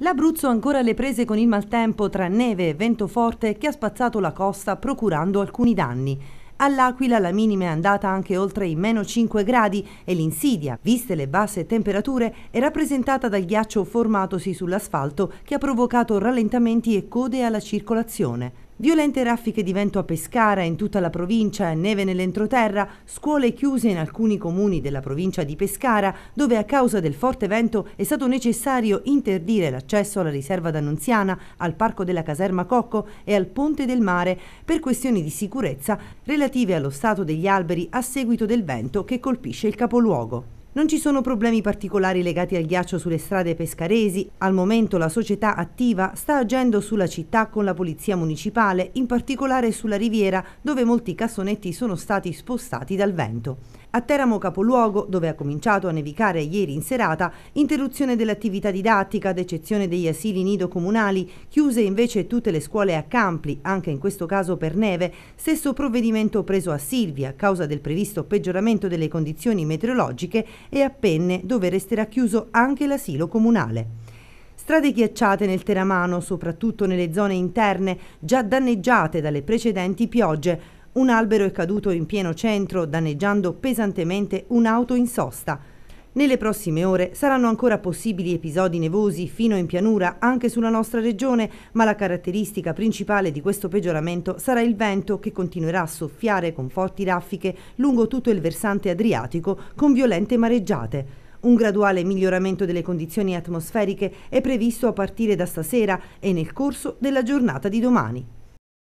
L'Abruzzo ancora le prese con il maltempo tra neve e vento forte che ha spazzato la costa procurando alcuni danni. All'Aquila la minima è andata anche oltre i meno 5 gradi e l'insidia, viste le basse temperature, è rappresentata dal ghiaccio formatosi sull'asfalto che ha provocato rallentamenti e code alla circolazione. Violente raffiche di vento a Pescara, in tutta la provincia, neve nell'entroterra, scuole chiuse in alcuni comuni della provincia di Pescara, dove a causa del forte vento è stato necessario interdire l'accesso alla riserva d'Annunziana, al parco della caserma Cocco e al ponte del mare per questioni di sicurezza relative allo stato degli alberi a seguito del vento che colpisce il capoluogo. Non ci sono problemi particolari legati al ghiaccio sulle strade pescaresi. Al momento la società attiva sta agendo sulla città con la polizia municipale, in particolare sulla riviera dove molti cassonetti sono stati spostati dal vento. A Teramo Capoluogo, dove ha cominciato a nevicare ieri in serata, interruzione dell'attività didattica ad eccezione degli asili nido comunali, chiuse invece tutte le scuole a Campli, anche in questo caso per neve, stesso provvedimento preso a Silvia a causa del previsto peggioramento delle condizioni meteorologiche e a Penne, dove resterà chiuso anche l'asilo comunale. Strade ghiacciate nel Teramano, soprattutto nelle zone interne, già danneggiate dalle precedenti piogge, un albero è caduto in pieno centro, danneggiando pesantemente un'auto in sosta. Nelle prossime ore saranno ancora possibili episodi nevosi fino in pianura anche sulla nostra regione, ma la caratteristica principale di questo peggioramento sarà il vento che continuerà a soffiare con forti raffiche lungo tutto il versante adriatico con violente mareggiate. Un graduale miglioramento delle condizioni atmosferiche è previsto a partire da stasera e nel corso della giornata di domani.